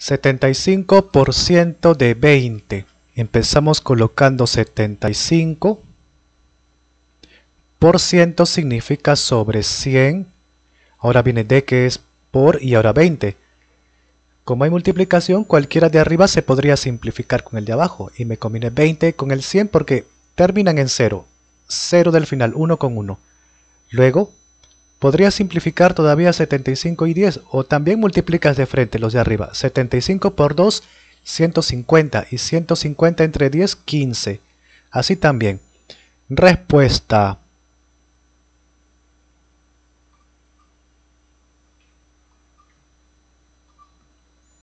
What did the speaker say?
75% de 20. Empezamos colocando 75. Por ciento significa sobre 100. Ahora viene de que es por y ahora 20. Como hay multiplicación, cualquiera de arriba se podría simplificar con el de abajo. Y me combine 20 con el 100 porque terminan en 0. 0 del final, 1 con 1. Luego, Podrías simplificar todavía 75 y 10 o también multiplicas de frente los de arriba. 75 por 2, 150 y 150 entre 10, 15. Así también. Respuesta.